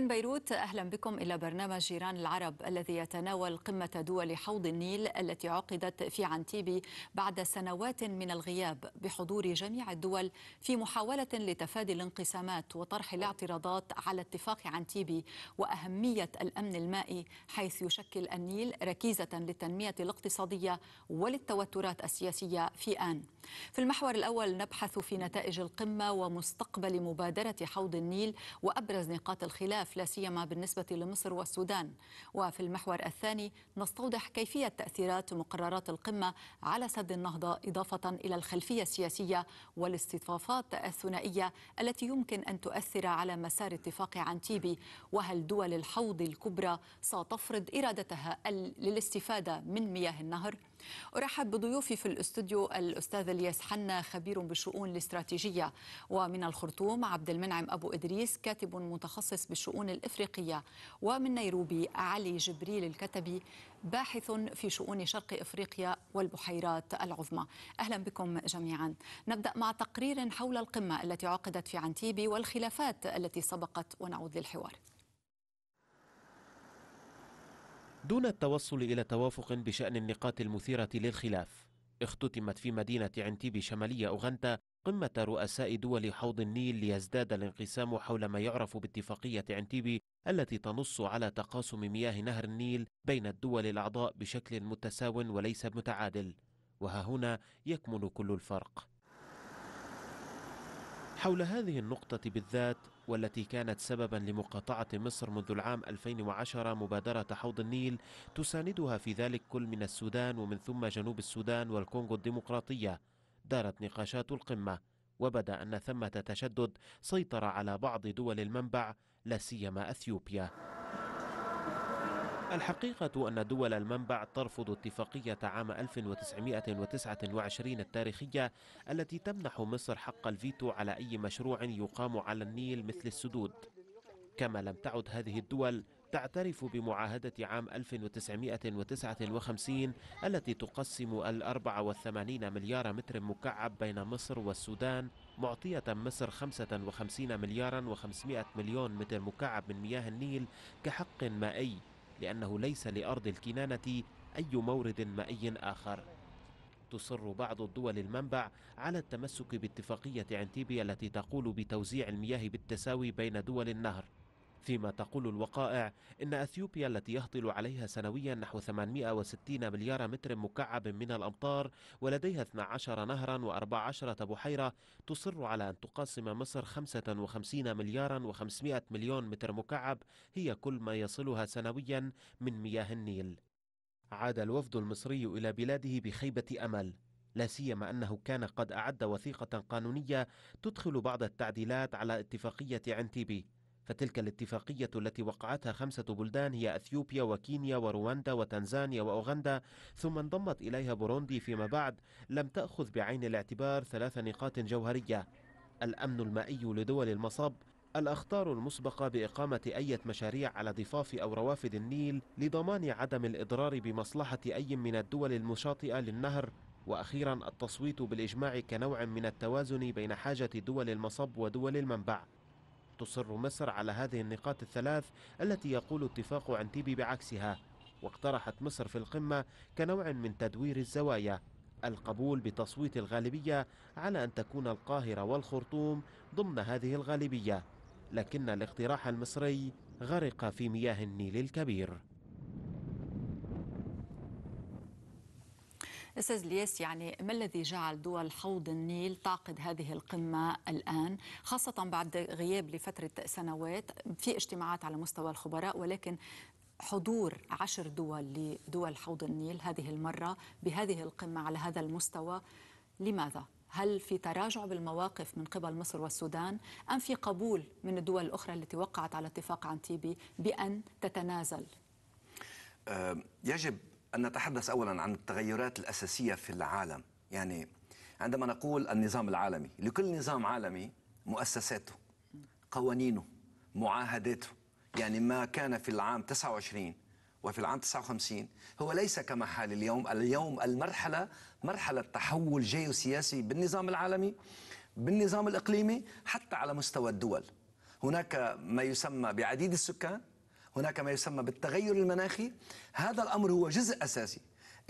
من بيروت أهلا بكم إلى برنامج جيران العرب الذي يتناول قمة دول حوض النيل التي عقدت في عنتيبي بعد سنوات من الغياب بحضور جميع الدول في محاولة لتفادي الانقسامات وطرح الاعتراضات على اتفاق عنتيبي وأهمية الأمن المائي حيث يشكل النيل ركيزة للتنمية الاقتصادية وللتوترات السياسية في آن في المحور الأول نبحث في نتائج القمة ومستقبل مبادرة حوض النيل وأبرز نقاط الخلاف الملف لا سيما بالنسبة لمصر والسودان وفي المحور الثاني نستوضح كيفية تأثيرات مقررات القمة على سد النهضة إضافة إلى الخلفية السياسية والاستضافات الثنائية التي يمكن أن تؤثر على مسار اتفاق عن تيبي وهل دول الحوض الكبرى ستفرض إرادتها للاستفادة من مياه النهر أرحب بضيوفي في الاستوديو الأستاذ الياس حنا خبير بالشؤون الاستراتيجية ومن الخرطوم عبد المنعم أبو إدريس كاتب متخصص بالشؤون الإفريقية ومن نيروبي علي جبريل الكتبي باحث في شؤون شرق إفريقيا والبحيرات العظمى أهلا بكم جميعا نبدأ مع تقرير حول القمة التي عقدت في عنتيبي والخلافات التي سبقت ونعود للحوار دون التوصل إلى توافق بشأن النقاط المثيرة للخلاف اختتمت في مدينة عنتيب شمالية أوغندا قمة رؤساء دول حوض النيل ليزداد الانقسام حول ما يعرف باتفاقية عنتيب التي تنص على تقاسم مياه نهر النيل بين الدول الأعضاء بشكل متساو وليس متعادل وها هنا يكمن كل الفرق حول هذه النقطة بالذات والتي كانت سببا لمقاطعة مصر منذ العام 2010 مبادرة حوض النيل تساندها في ذلك كل من السودان ومن ثم جنوب السودان والكونغو الديمقراطية دارت نقاشات القمة وبدا أن ثمة تشدد سيطر على بعض دول المنبع لا سيما أثيوبيا الحقيقة أن دول المنبع ترفض اتفاقية عام 1929 التاريخية التي تمنح مصر حق الفيتو على أي مشروع يقام على النيل مثل السدود كما لم تعد هذه الدول تعترف بمعاهدة عام 1959 التي تقسم ال 84 مليار متر مكعب بين مصر والسودان معطية مصر 55 مليارا و500 مليون متر مكعب من مياه النيل كحق مائي لأنه ليس لأرض الكنانة أي مورد مائي آخر تصر بعض الدول المنبع على التمسك باتفاقية عنتيبيا التي تقول بتوزيع المياه بالتساوي بين دول النهر فيما تقول الوقائع إن أثيوبيا التي يهطل عليها سنويا نحو 860 مليار متر مكعب من الأمطار ولديها 12 نهرا و14 بحيرة تصر على أن تقاسم مصر 55 مليارا و500 مليون متر مكعب هي كل ما يصلها سنويا من مياه النيل عاد الوفد المصري إلى بلاده بخيبة أمل لا سيما انه كان قد اعد وثيقه قانونيه تدخل بعض التعديلات على اتفاقيه عنتيبي فتلك الاتفاقية التي وقعتها خمسة بلدان هي أثيوبيا وكينيا ورواندا وتنزانيا وأوغندا ثم انضمت إليها بوروندي فيما بعد لم تأخذ بعين الاعتبار ثلاث نقاط جوهرية الأمن المائي لدول المصب الأخطار المسبقة بإقامة أي مشاريع على ضفاف أو روافد النيل لضمان عدم الإضرار بمصلحة أي من الدول المشاطئة للنهر وأخيرا التصويت بالإجماع كنوع من التوازن بين حاجة دول المصب ودول المنبع تصر مصر على هذه النقاط الثلاث التي يقول اتفاق عنتيبي بعكسها واقترحت مصر في القمة كنوع من تدوير الزوايا القبول بتصويت الغالبية على أن تكون القاهرة والخرطوم ضمن هذه الغالبية لكن الاقتراح المصري غرق في مياه النيل الكبير أستاذ الياس يعني ما الذي جعل دول حوض النيل تعقد هذه القمة الآن خاصة بعد غياب لفترة سنوات في اجتماعات على مستوى الخبراء ولكن حضور عشر دول لدول حوض النيل هذه المرة بهذه القمة على هذا المستوى لماذا؟ هل في تراجع بالمواقف من قبل مصر والسودان أم في قبول من الدول الأخرى التي وقعت على اتفاق عن تيبي بأن تتنازل؟ يجب أن نتحدث أولا عن التغيرات الأساسية في العالم يعني عندما نقول النظام العالمي لكل نظام عالمي مؤسساته قوانينه معاهداته يعني ما كان في العام 29 وفي العام 59 هو ليس كما حال اليوم اليوم المرحلة مرحلة تحول جيوسياسي بالنظام العالمي بالنظام الإقليمي حتى على مستوى الدول هناك ما يسمى بعديد السكان هناك ما يسمى بالتغير المناخي هذا الأمر هو جزء أساسي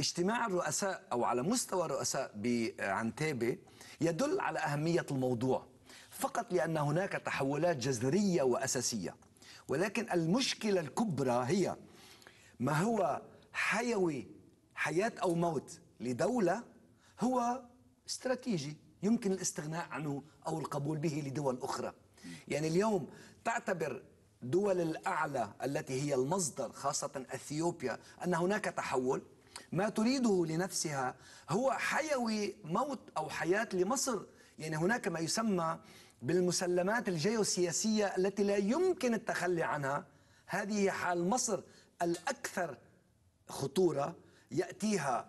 اجتماع الرؤساء أو على مستوى الرؤساء بعنتابة يدل على أهمية الموضوع فقط لأن هناك تحولات جذرية وأساسية ولكن المشكلة الكبرى هي ما هو حيوي حياة أو موت لدولة هو استراتيجي يمكن الاستغناء عنه أو القبول به لدول أخرى يعني اليوم تعتبر دول الأعلى التي هي المصدر خاصة أثيوبيا أن هناك تحول ما تريده لنفسها هو حيوي موت أو حياة لمصر يعني هناك ما يسمى بالمسلمات الجيوسياسية التي لا يمكن التخلي عنها هذه حال مصر الأكثر خطورة يأتيها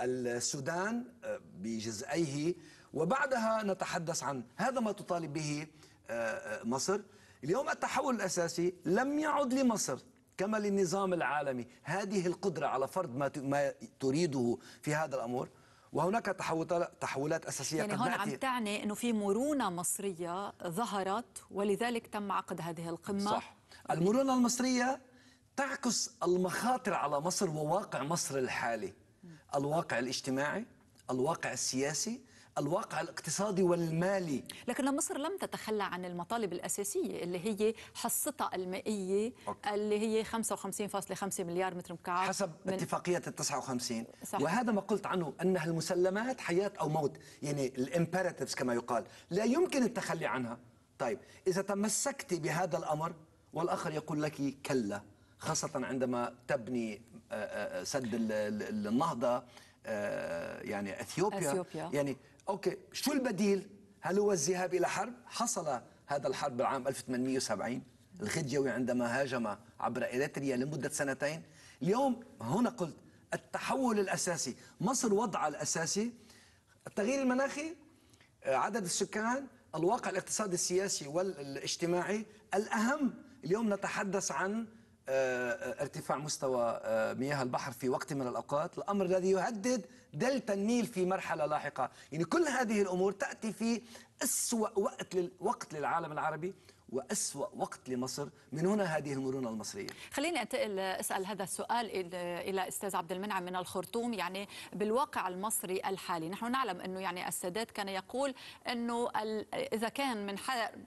السودان آه، بجزئيه وبعدها نتحدث عن هذا ما تطالب به آه، آه، مصر اليوم التحول الأساسي لم يعد لمصر كما للنظام العالمي هذه القدرة على فرض ما ما تريده في هذا الأمر وهناك تحولات أساسية يعني هون عم تعني أنه في مرونة مصرية ظهرت ولذلك تم عقد هذه القمة صح المرونة المصرية تعكس المخاطر على مصر وواقع مصر الحالي الواقع الاجتماعي الواقع السياسي الواقع الاقتصادي والمالي لكن مصر لم تتخلى عن المطالب الأساسية اللي هي حصتها المائية أوكي. اللي هي 55.5 مليار متر مكعب حسب من اتفاقية ال 59 وهذا ما قلت عنه أنها المسلمات حياة أو موت يعني الامبيراتيفز كما يقال لا يمكن التخلي عنها طيب إذا تمسكت بهذا الأمر والآخر يقول لك كلا خاصة عندما تبني آه، آه، سد النهضة آه، يعني أثيوبيا, أثيوبيا. يعني أوكي شو البديل هل هو الذهاب إلى حرب حصل هذا الحرب بالعام 1870 الخديوي عندما هاجم عبر إريتريا لمدة سنتين اليوم هنا قلت التحول الأساسي مصر وضعها الأساسي التغيير المناخي آه، عدد السكان الواقع الاقتصادي السياسي والاجتماعي الأهم اليوم نتحدث عن آه، ارتفاع مستوى آه، مياه البحر في وقت من الأوقات الأمر الذي يهدد دلتا النيل في مرحلة لاحقة يعني كل هذه الأمور تأتي في أسوأ وقت, وقت للعالم العربي وأسوأ وقت لمصر من هنا هذه المرونة المصرية خليني أنتقل أسأل هذا السؤال إلى أستاذ عبد المنعم من الخرطوم يعني بالواقع المصري الحالي نحن نعلم أنه يعني السادات كان يقول أنه إذا كان من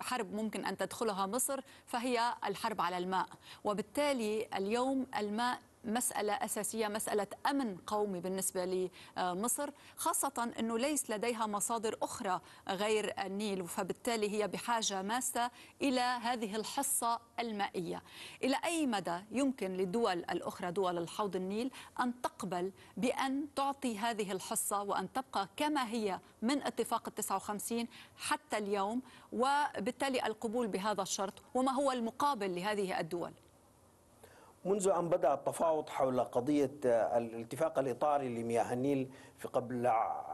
حرب ممكن أن تدخلها مصر فهي الحرب على الماء وبالتالي اليوم الماء مسألة أساسية مسألة أمن قومي بالنسبة لمصر خاصة أنه ليس لديها مصادر أخرى غير النيل فبالتالي هي بحاجة ماسة إلى هذه الحصة المائية إلى أي مدى يمكن للدول الأخرى دول الحوض النيل أن تقبل بأن تعطي هذه الحصة وأن تبقى كما هي من اتفاق التسعة 59 حتى اليوم وبالتالي القبول بهذا الشرط وما هو المقابل لهذه الدول منذ أن بدأ التفاوض حول قضية آه، الاتفاق الإطاري لمياه النيل في قبل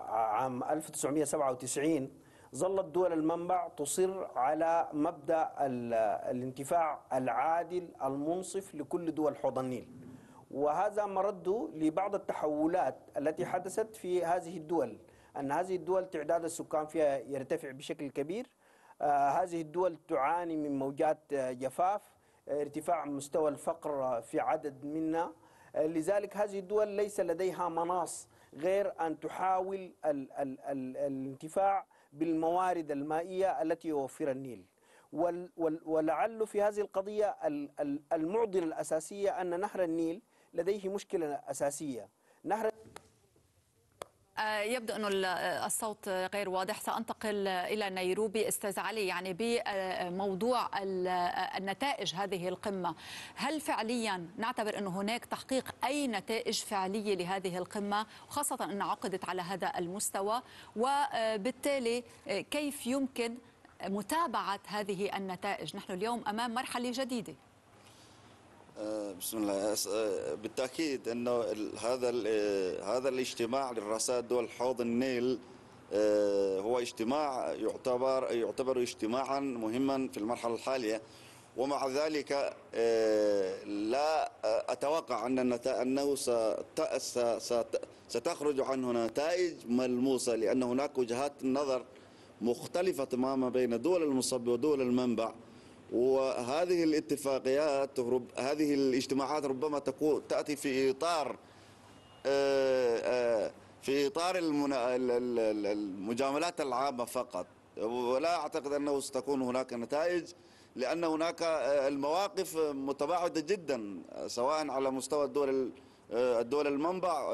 عام 1997 ظلت دول المنبع تصر على مبدأ الانتفاع العادل المنصف لكل دول حوض النيل وهذا مرده لبعض التحولات التي حدثت في هذه الدول أن هذه الدول تعداد السكان فيها يرتفع بشكل كبير آه، هذه الدول تعاني من موجات آه، جفاف ارتفاع مستوى الفقر في عدد منا آه، لذلك هذه الدول ليس لديها مناص غير أن تحاول ال ال ال الانتفاع بالموارد المائية التي يوفرها النيل ولعل في هذه القضية المعضلة الأساسية أن نهر النيل لديه مشكلة أساسية نهر آه، يبدو أن آه، الصوت غير واضح سأنتقل إلى نيروبي أستاذ علي يعني بموضوع آه، النتائج هذه القمة هل فعليا نعتبر أن هناك تحقيق أي نتائج فعلية لهذه القمة خاصه أن عقدت على هذا المستوى وبالتالي كيف يمكن متابعة هذه النتائج نحن اليوم أمام مرحلة جديدة آه، بسم الله آه، بالتاكيد انه هذا آه، هذا الاجتماع للرصاد دول حوض النيل هو اجتماع يعتبر يعتبر اجتماعا مهما في المرحله الحاليه ومع ذلك لا اتوقع ان انه ستخرج عنه نتائج ملموسه لان هناك وجهات نظر مختلفه تماما بين دول المصب ودول المنبع وهذه الاتفاقيات هذه الاجتماعات ربما تكون تأتي في إطار آه، آه، في إطار المجاملات العامة فقط ولا أعتقد أنه ستكون هناك نتائج لأن هناك آه، المواقف متباعدة جدا سواء على مستوى الدول الدول المنبع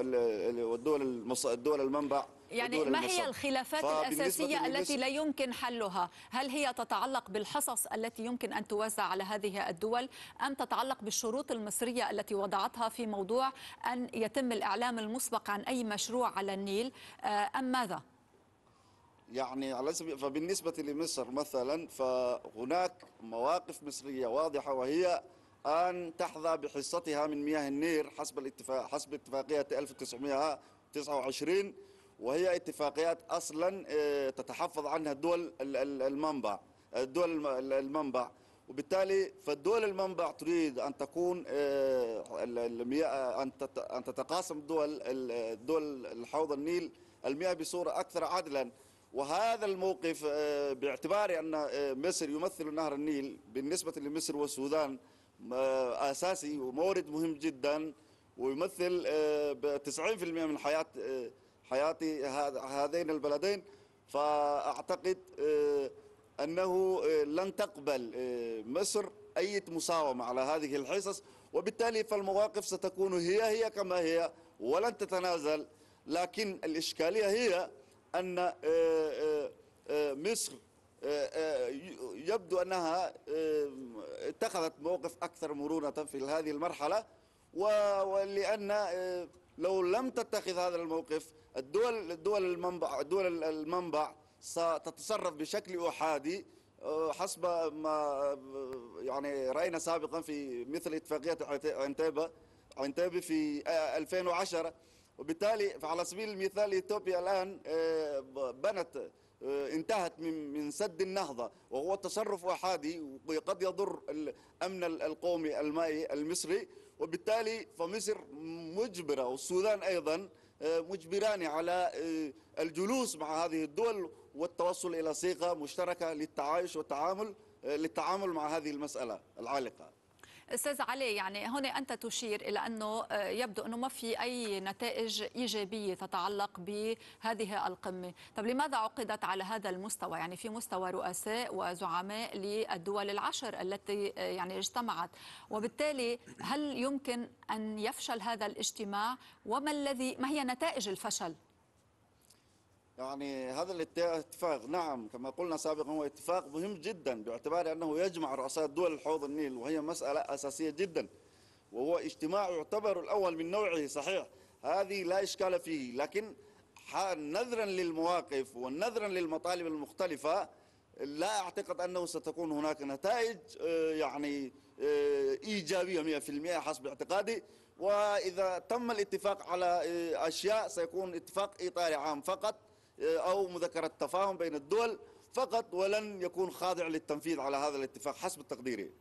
والدول الدول المنبع يعني ما هي الخلافات الأساسية التي لا يمكن حلها هل هي تتعلق بالحصص التي يمكن أن توزع على هذه الدول أم تتعلق بالشروط المصرية التي وضعتها في موضوع أن يتم الإعلام المسبق عن أي مشروع على النيل آه، أم ماذا؟ يعني على سبيل فبالنسبة لمصر مثلا فهناك مواقف مصرية واضحة وهي أن تحظى بحصتها من مياه النيل حسب الاتفاق حسب اتفاقية 1929 وهي اتفاقيات اصلا آه، تتحفظ عنها الدول المنبع الدول المنبع وبالتالي فالدول المنبع تريد ان تكون آه، المياه آه، ان تتقاسم دول الدول الحوض النيل المياه بصوره اكثر عدلا وهذا الموقف باعتبار ان مصر يمثل نهر النيل بالنسبه لمصر والسودان اساسي ومورد مهم جدا ويمثل 90% من حياه حياتي هذين البلدين فأعتقد آه، أنه آه، لن تقبل آه، مصر أي مساومة على هذه الحصص وبالتالي فالمواقف ستكون هي هي كما هي ولن تتنازل لكن الإشكالية هي أن مصر يبدو أنها اتخذت موقف أكثر مرونة في هذه المرحلة ولأن لو لم تتخذ هذا الموقف الدول الدول المنبع دول المنبع ستتصرف بشكل احادي أه، حسب ما يعني راينا سابقا في مثل اتفاقيه عنتيبه عنتيبه في 2010 وبالتالي على سبيل المثال اثيوبيا الان أه، بنت أه، انتهت من من سد النهضه وهو تصرف احادي وقد يضر الامن القومي المائي المصري وبالتالي فمصر مجبرة والسودان أيضا آه، مجبران على آه، الجلوس مع هذه الدول والتوصل إلى صيغة مشتركة للتعايش والتعامل آه، للتعامل مع هذه المسألة العالقة استاذ علي يعني هنا انت تشير الى انه آه، يبدو انه ما في اي نتائج ايجابيه تتعلق بهذه القمه، طب لماذا عقدت على هذا المستوى؟ يعني في مستوى رؤساء وزعماء للدول العشر التي آه، يعني اجتمعت، وبالتالي هل يمكن ان يفشل هذا الاجتماع؟ وما الذي ما هي نتائج الفشل يعني هذا الاتفاق نعم كما قلنا سابقا هو اتفاق مهم جدا باعتبار أنه يجمع رؤساء دول حوض النيل وهي مسألة أساسية جدا وهو اجتماع يعتبر الأول من نوعه صحيح هذه لا إشكال فيه لكن نذرا للمواقف ونذرا للمطالب المختلفة لا أعتقد أنه ستكون هناك نتائج آه، يعني آه، إيجابية 100% حسب اعتقادي وإذا تم الاتفاق على آه، أشياء سيكون اتفاق إطاري عام فقط آه، أو مذكرة تفاهم بين الدول فقط ولن يكون خاضع للتنفيذ على هذا الاتفاق حسب تقديري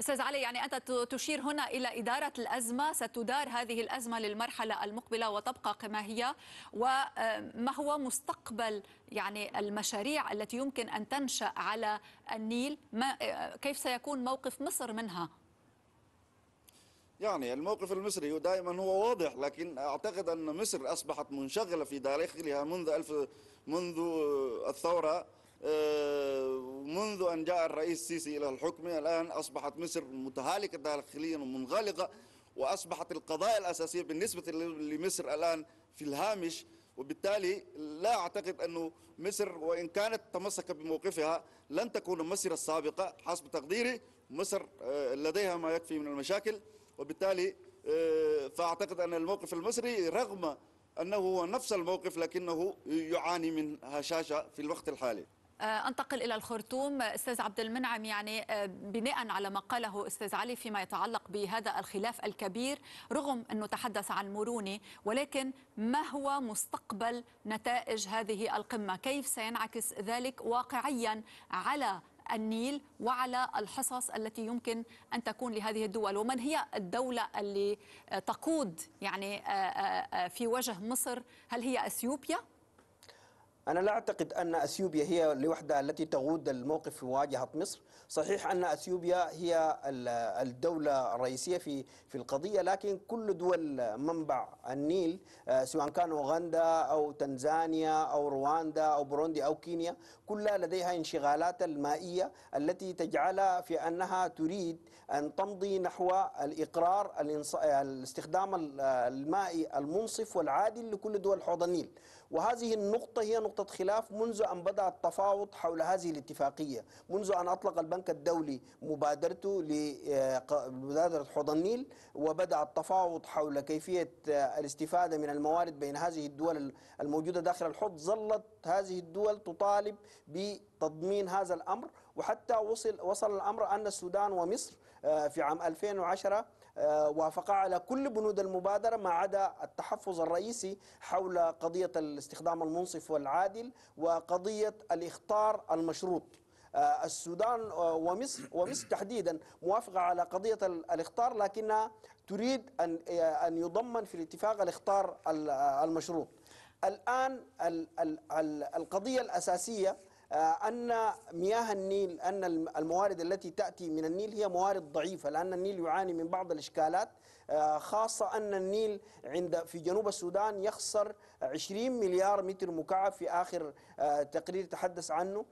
استاذ علي يعني انت تشير هنا الى اداره الازمه ستدار هذه الازمه للمرحله المقبله وتبقى كما هي وما هو مستقبل يعني المشاريع التي يمكن ان تنشا على النيل ما آه، كيف سيكون موقف مصر منها يعني الموقف المصري دائما هو واضح لكن اعتقد ان مصر اصبحت منشغله في داخلها منذ الف منذ الثوره آه، منذ ان جاء الرئيس السيسي الى الحكم الان اصبحت مصر متهالكه داخليا ومنغلقه واصبحت القضايا الاساسيه بالنسبه لمصر الان في الهامش وبالتالي لا اعتقد انه مصر وان كانت تمسك بموقفها لن تكون مصر السابقه حسب تقديري مصر آه، لديها ما يكفي من المشاكل وبالتالي آه، فأعتقد أن الموقف المصري رغم أنه هو نفس الموقف لكنه يعاني من هشاشة في الوقت الحالي آه، انتقل الى الخرطوم استاذ عبد المنعم يعني آه، بناء على ما قاله استاذ علي فيما يتعلق بهذا الخلاف الكبير رغم انه تحدث عن مرونه ولكن ما هو مستقبل نتائج هذه القمه كيف سينعكس ذلك واقعيا على النيل وعلى الحصص التي يمكن أن تكون لهذه الدول ومن هي الدولة اللي تقود يعني آه، آه، آه، في وجه مصر هل هي أثيوبيا؟ أنا لا أعتقد أن أثيوبيا هي لوحدها التي تقود الموقف في مواجهة مصر صحيح أن أثيوبيا هي الدولة الرئيسية في في القضية لكن كل دول منبع النيل آه، سواء كان أوغندا أو تنزانيا أو رواندا أو بروندي أو كينيا كلها لديها انشغالات المائية التي تجعلها في أنها تريد أن تمضي نحو الإقرار آه، الاستخدام المائي المنصف والعادل لكل دول حوض النيل وهذه النقطة هي نقطة خلاف منذ أن بدأ التفاوض حول هذه الاتفاقية منذ أن أطلق البنك الدولي مبادرته لمبادرة آه، حوض النيل وبدأ التفاوض حول كيفية آه، الاستفادة من الموارد بين هذه الدول الموجودة داخل الحوض ظلت هذه الدول تطالب بتضمين هذا الأمر وحتى وصل وصل الأمر أن السودان ومصر آه، في عام 2010 آه، وافقا على كل بنود المبادرة ما عدا التحفظ الرئيسي حول قضية الاستخدام المنصف والعادل وقضية الاخطار المشروط آه، السودان آه، ومصر ومصر تحديدا موافقة على قضية الاخطار لكنها تريد أن أن يضمن في الاتفاق الاخطار المشروط الآن القضية الأساسية آه، أن مياه النيل أن الموارد التي تأتي من النيل هي موارد ضعيفة لأن النيل يعاني من بعض الإشكالات آه، خاصة أن النيل عند في جنوب السودان يخسر 20 مليار متر مكعب في آخر آه، تقرير تحدث عنه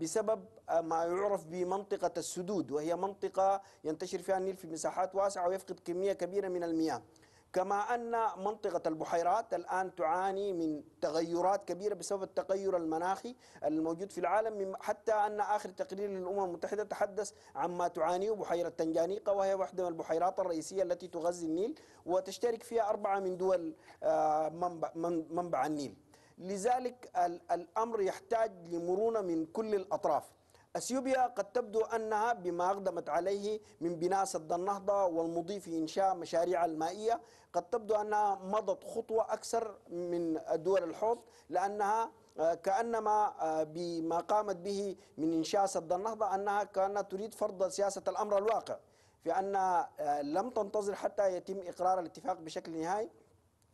بسبب ما يعرف بمنطقة السدود وهي منطقة ينتشر فيها النيل في مساحات واسعة ويفقد كمية كبيرة من المياه كما أن منطقة البحيرات الآن تعاني من تغيرات كبيرة بسبب التغير المناخي الموجود في العالم حتى أن آخر تقرير للأمم المتحدة تحدث عما تعانيه بحيرة تنجانيقة وهي واحدة من البحيرات الرئيسية التي تغذي النيل وتشترك فيها أربعة من دول آه، منبع, منبع النيل لذلك الأمر يحتاج لمرونة من كل الأطراف أثيوبيا قد تبدو أنها بما أقدمت عليه من بناء سد النهضة والمضي في إنشاء مشاريع المائية قد تبدو أنها مضت خطوة أكثر من دول الحوض لأنها آه، كأنما آه، بما قامت به من إنشاء سد النهضة أنها كانت تريد فرض سياسة الأمر الواقع في أن آه، لم تنتظر حتى يتم إقرار الاتفاق بشكل نهائي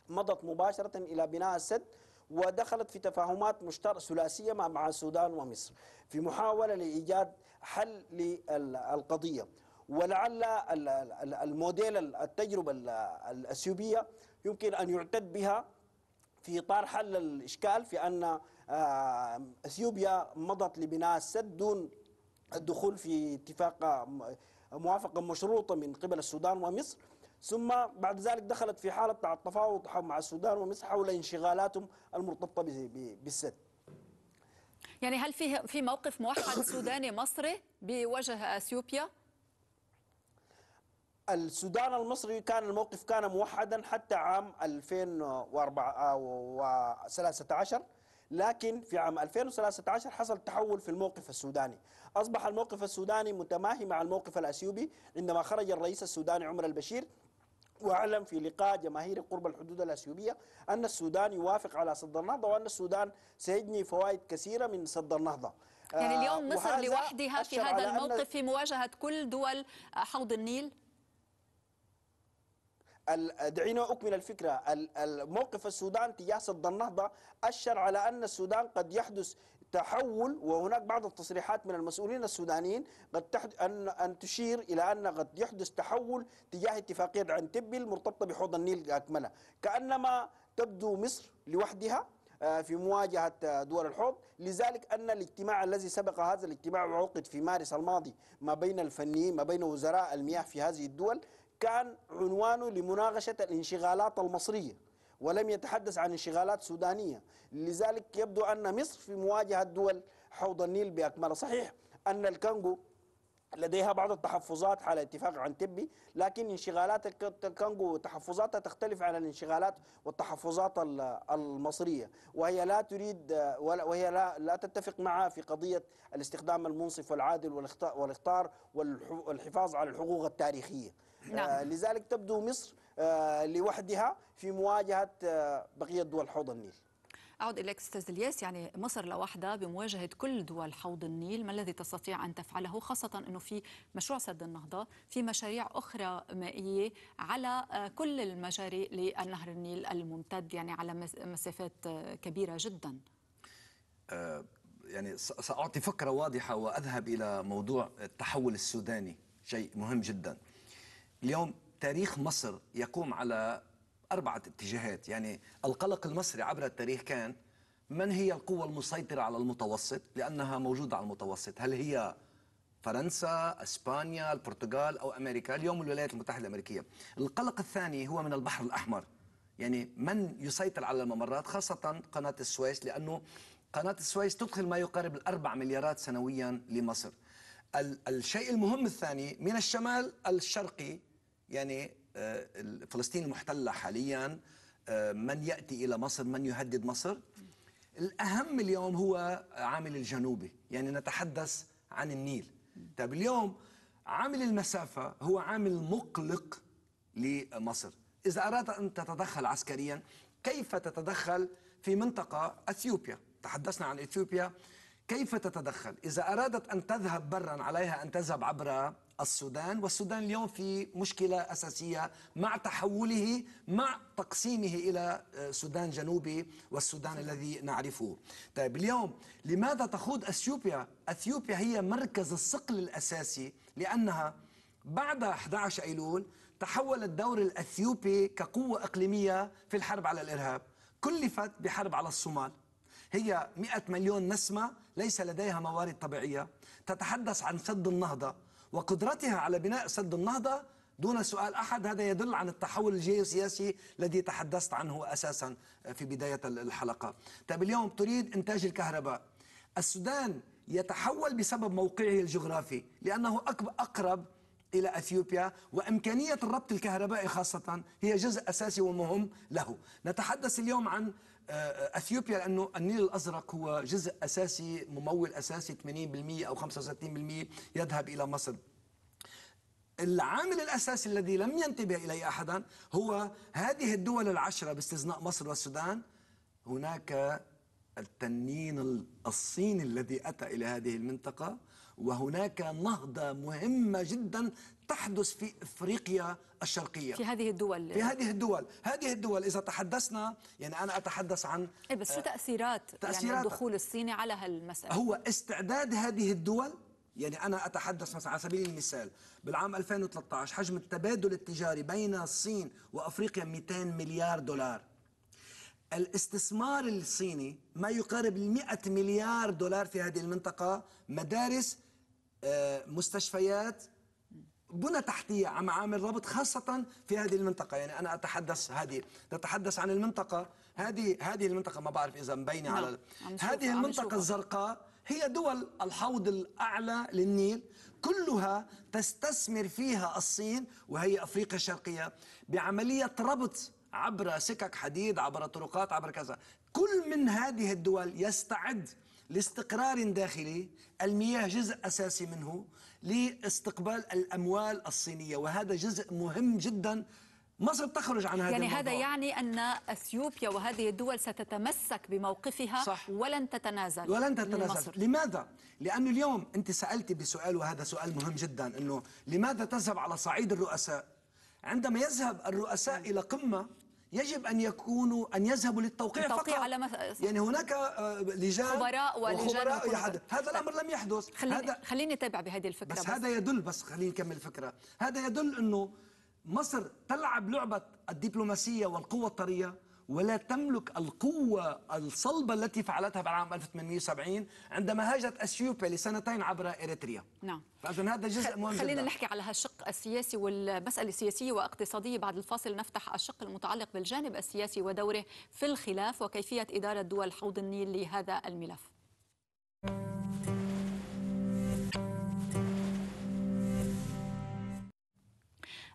مضت مباشرة إلى بناء السد ودخلت في تفاهمات مشترك ثلاثية مع السودان ومصر في محاولة لإيجاد حل للقضية ولعل الموديل التجربة الأثيوبية يمكن أن يعتد بها في إطار حل الإشكال في أن آه، أثيوبيا مضت لبناء السد دون الدخول في اتفاق موافقة مشروطة من قبل السودان ومصر ثم بعد ذلك دخلت في حالة بتاع التفاوض مع السودان ومصر حول انشغالاتهم المرتبطة بالسد يعني هل في في موقف موحد سوداني مصري بوجه اثيوبيا؟ السودان المصري كان الموقف كان موحدا حتى عام 2013 لكن في عام 2013 حصل تحول في الموقف السوداني أصبح الموقف السوداني متماهي مع الموقف الأثيوبي عندما خرج الرئيس السوداني عمر البشير واعلن في لقاء جماهير قرب الحدود الاثيوبيه ان السودان يوافق على سد النهضه وان السودان سيجني فوائد كثيره من سد النهضه. يعني آه، اليوم مصر لوحدها في هذا الموقف في مواجهه كل دول حوض النيل؟ دعينا أكمل الفكرة موقف السودان تجاه سد النهضة أشر على أن السودان قد يحدث تحول وهناك بعض التصريحات من المسؤولين السودانيين قد تحد أن, أن تشير إلى أن قد يحدث تحول تجاه اتفاقية عن تبي المرتبطة بحوض النيل أكملها كأنما تبدو مصر لوحدها آه، في مواجهة آه، دول الحوض لذلك أن الاجتماع الذي سبق هذا الاجتماع عقد في مارس الماضي ما بين الفنيين ما بين وزراء المياه في هذه الدول كان عنوانه لمناقشة الانشغالات المصرية ولم يتحدث عن انشغالات سودانية لذلك يبدو أن مصر في مواجهة دول حوض النيل بأكمله صحيح أن الكونغو لديها بعض التحفظات على اتفاق عن تبي لكن انشغالات الكونغو وتحفظاتها تختلف عن الانشغالات والتحفظات المصرية وهي لا تريد وهي لا, لا تتفق معها في قضية الاستخدام المنصف والعادل والاختار والحفاظ على الحقوق التاريخية نعم. آه، لذلك تبدو مصر آه، لوحدها في مواجهة آه، بقية دول حوض النيل أعود إليك أستاذ الياس يعني مصر لوحدها بمواجهة كل دول حوض النيل ما الذي تستطيع أن تفعله خاصة أنه في مشروع سد النهضة في مشاريع أخرى مائية على آه، كل المجاري للنهر النيل الممتد يعني على مسافات كبيرة جدا يعني سأعطي فكرة واضحة وأذهب إلى موضوع التحول السوداني شيء مهم جدا اليوم تاريخ مصر يقوم على أربعة اتجاهات يعني القلق المصري عبر التاريخ كان من هي القوة المسيطرة على المتوسط لأنها موجودة على المتوسط هل هي فرنسا اسبانيا البرتغال او امريكا اليوم الولايات المتحده الامريكيه القلق الثاني هو من البحر الاحمر يعني من يسيطر على الممرات خاصه قناه السويس لانه قناه السويس تدخل ما يقارب الأربع مليارات سنويا لمصر الشيء المهم الثاني من الشمال الشرقي يعني آه، فلسطين المحتله حاليا آه، من ياتي الى مصر من يهدد مصر الاهم اليوم هو عامل الجنوبي يعني نتحدث عن النيل طيب اليوم عامل المسافه هو عامل مقلق لمصر اذا اردت ان تتدخل عسكريا كيف تتدخل في منطقه اثيوبيا تحدثنا عن اثيوبيا كيف تتدخل اذا ارادت ان تذهب برا عليها ان تذهب عبر السودان والسودان اليوم في مشكلة أساسية مع تحوله مع تقسيمه إلى آه، سودان جنوبي والسودان الذي نعرفه طيب اليوم لماذا تخوض أثيوبيا؟ أثيوبيا هي مركز الصقل الأساسي لأنها بعد 11 أيلول تحول الدور الأثيوبي كقوة إقليمية في الحرب على الإرهاب كلفت بحرب على الصومال هي 100 مليون نسمة ليس لديها موارد طبيعية تتحدث عن سد النهضة وقدرتها على بناء سد النهضة دون سؤال أحد هذا يدل عن التحول الجيوسياسي الذي تحدثت عنه أساسا في بداية الحلقة طيب اليوم تريد إنتاج الكهرباء السودان يتحول بسبب موقعه الجغرافي لأنه أقرب الى اثيوبيا وامكانيه الربط الكهربائي خاصه هي جزء اساسي ومهم له. نتحدث اليوم عن آه، اثيوبيا لانه النيل الازرق هو جزء اساسي ممول اساسي 80% او 65% يذهب الى مصر العامل الاساسي الذي لم ينتبه اليه احدا هو هذه الدول العشره باستثناء مصر والسودان هناك التنين الصيني الذي اتى الى هذه المنطقه وهناك نهضه مهمه جدا تحدث في افريقيا الشرقيه في هذه الدول في هذه الدول هذه الدول اذا تحدثنا يعني انا اتحدث عن إيه بس شو تاثيرات, آه، تأثيرات يعني الدخول الصيني على هالمساله هو استعداد هذه الدول يعني أنا أتحدث مثلا على سبيل المثال بالعام 2013 حجم التبادل التجاري بين الصين وأفريقيا 200 مليار دولار الاستثمار الصيني ما يقارب ال 100 مليار دولار في هذه المنطقة مدارس آه، مستشفيات بنى تحتية عم عامل ربط خاصة في هذه المنطقة يعني أنا أتحدث هذه نتحدث عن المنطقة هذه هذه المنطقة ما بعرف إذا مبينة على نعم، ال... هذه المنطقة الزرقاء هي دول الحوض الأعلى للنيل كلها تستثمر فيها الصين وهي أفريقيا الشرقية بعملية ربط عبر سكك حديد عبر طرقات عبر كذا كل من هذه الدول يستعد لاستقرار داخلي المياه جزء أساسي منه لاستقبال الأموال الصينية وهذا جزء مهم جدا مصر تخرج عن هذا يعني الموضوع. هذا يعني أن أثيوبيا وهذه الدول ستتمسك بموقفها صح. ولن تتنازل ولن تتنازل لمصر. لماذا؟ لأنه اليوم أنت سألتي بسؤال وهذا سؤال مهم جدا أنه لماذا تذهب على صعيد الرؤساء؟ عندما يذهب الرؤساء إلى قمة يجب ان يكونوا ان يذهبوا للتوقيع, للتوقيع فقط على مث... يعني هناك آه، لجان خبراء ولجان يحدث. هذا الامر طيب. لم يحدث خليني هذا خليني اتابع بهذه الفكره بس, بس هذا يدل بس خليني نكمل الفكره هذا يدل انه مصر تلعب لعبه الدبلوماسيه والقوه الطريه ولا تملك القوة الصلبة التي فعلتها في 1870 عندما هاجت أثيوبيا لسنتين عبر إريتريا نعم فإذا هذا جزء مهم خلينا جدا. نحكي على هالشق السياسي والمسألة السياسية واقتصادية بعد الفاصل نفتح الشق المتعلق بالجانب السياسي ودوره في الخلاف وكيفية إدارة دول حوض النيل لهذا الملف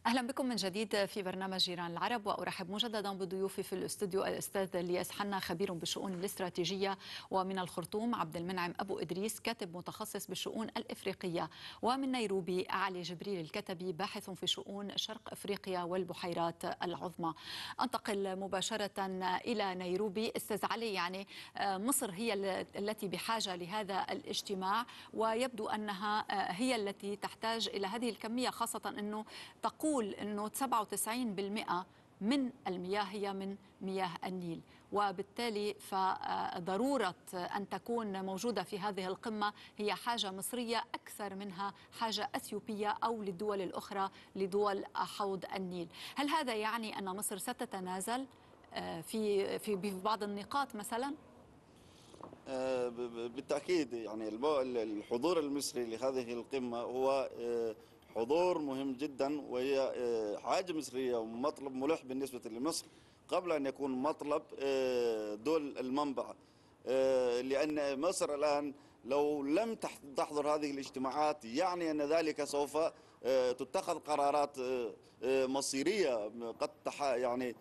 اهلا بكم من جديد في برنامج جيران العرب وارحب مجددا بضيوفي في الاستوديو الاستاذ الياس حنا خبير بالشؤون الاستراتيجيه ومن الخرطوم عبد المنعم ابو ادريس كاتب متخصص بالشؤون الافريقيه ومن نيروبي علي جبريل الكتبي باحث في شؤون شرق افريقيا والبحيرات العظمى. انتقل مباشره الى نيروبي استاذ علي يعني آه، مصر هي التي بحاجه لهذا الاجتماع ويبدو انها آه، هي التي تحتاج الى هذه الكميه خاصه انه تقوم بيقول انه 97% من المياه هي من مياه النيل وبالتالي فضرورة أن تكون موجودة في هذه القمة هي حاجة مصرية أكثر منها حاجة أثيوبية أو للدول الأخرى لدول حوض النيل هل هذا يعني أن مصر ستتنازل آه، في, في, بعض النقاط مثلاً؟ آه، بالتاكيد يعني الحضور المصري لهذه القمه هو آه، حضور مهم جدا وهي آه، حاجة مصرية ومطلب ملح بالنسبة لمصر قبل أن يكون مطلب آه، دول المنبع آه، لأن مصر الآن لو لم تحضر هذه الاجتماعات يعني أن ذلك سوف تتخذ قرارات مصيرية قد يعني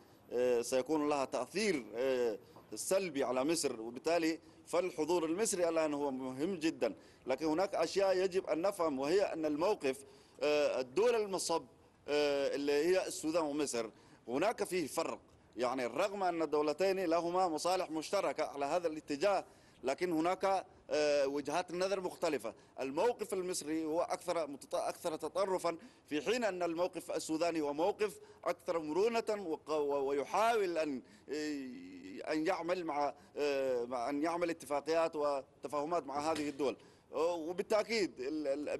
سيكون لها تأثير سلبي على مصر وبالتالي فالحضور المصري الآن هو مهم جدا لكن هناك أشياء يجب أن نفهم وهي أن الموقف آه، الدول المصب آه، اللي هي السودان ومصر هناك فيه فرق يعني رغم أن الدولتين لهما مصالح مشتركة على هذا الاتجاه لكن هناك آه، وجهات النظر مختلفة الموقف المصري هو أكثر أكثر تطرفا في حين أن الموقف السوداني هو موقف أكثر مرونة ويحاول أن أن يعمل مع أن يعمل اتفاقيات وتفاهمات مع هذه الدول وبالتاكيد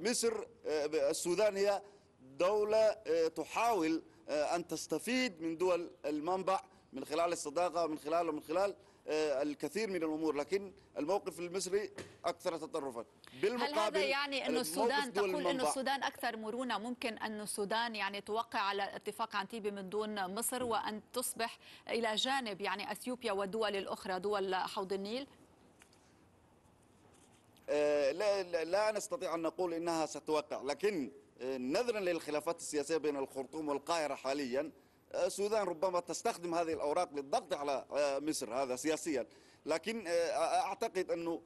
مصر آه، السودان هي دوله آه، تحاول آه، ان تستفيد من دول المنبع من خلال الصداقه من خلال ومن خلال الكثير من الامور لكن الموقف المصري اكثر تطرفا بالمقابل هل هذا يعني انه السودان تقول انه السودان اكثر مرونه ممكن ان السودان يعني توقع على اتفاق عن تيبي من دون مصر وان تصبح الى جانب يعني اثيوبيا والدول الاخرى دول حوض النيل آه، لا, لا نستطيع أن نقول إنها ستوقع لكن آه، نذرا للخلافات السياسية بين الخرطوم والقاهرة حاليا آه، السودان ربما تستخدم هذه الأوراق للضغط على مصر هذا سياسيا لكن أعتقد أنه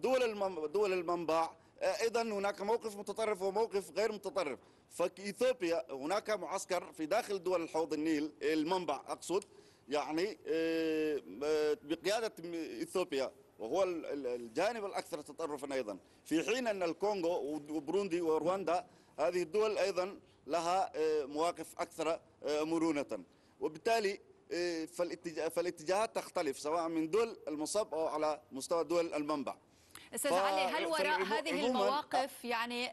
دول دول المنبع ايضا هناك موقف متطرف وموقف غير متطرف فاثيوبيا هناك معسكر في داخل دول حوض النيل المنبع اقصد يعني بقياده اثيوبيا وهو الجانب الأكثر تطرفا أيضا في حين أن الكونغو وبروندي ورواندا هذه الدول أيضا لها آه، مواقف أكثر آه، مرونة وبالتالي آه، فالاتجاهات تختلف سواء من دول المصب أو على مستوى دول المنبع استاذ علي هل وراء هذه المواقف يعني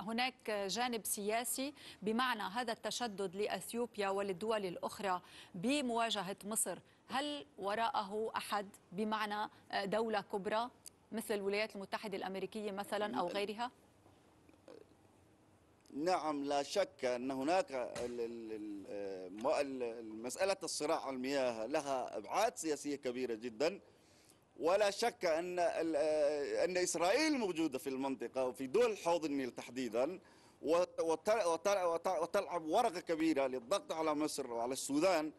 هناك جانب سياسي بمعنى هذا التشدد لاثيوبيا وللدول الاخرى بمواجهه مصر هل وراءه أحد بمعنى آه, دولة كبرى مثل الولايات المتحدة الأمريكية مثلا أو غيرها؟ نعم لا شك أن هناك آه، مسألة الصراع على المياه لها أبعاد سياسية كبيرة جدا ولا شك أن آه، أن إسرائيل موجودة في المنطقة وفي دول حوض النيل تحديدا وتلعب ورقة كبيرة للضغط على مصر وعلى السودان